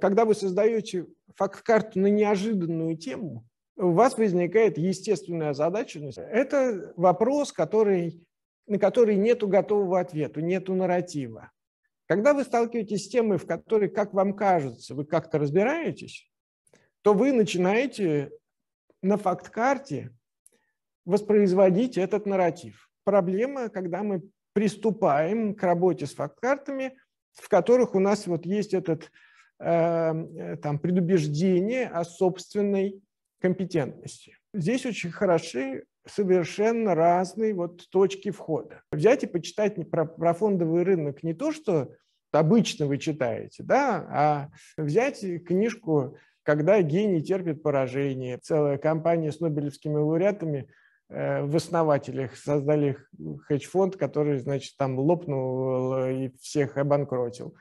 когда вы создаете факт-карту на неожиданную тему, у вас возникает естественная озадаченность. Это вопрос, который, на который нет готового ответа, нет нарратива. Когда вы сталкиваетесь с темой, в которой, как вам кажется, вы как-то разбираетесь, то вы начинаете на факт-карте воспроизводить этот нарратив. Проблема, когда мы приступаем к работе с факт-картами, в которых у нас вот есть этот Эм, э, там, предубеждение о собственной компетентности. Здесь очень хороши совершенно разные вот точки входа. Взять и почитать про, про фондовый рынок не то, что обычно вы читаете, да, а взять книжку «Когда гений терпит поражение». Целая компания с нобелевскими лауреатами э, в основателях создали э, хедж-фонд, который, значит, там лопнул и всех обанкротил.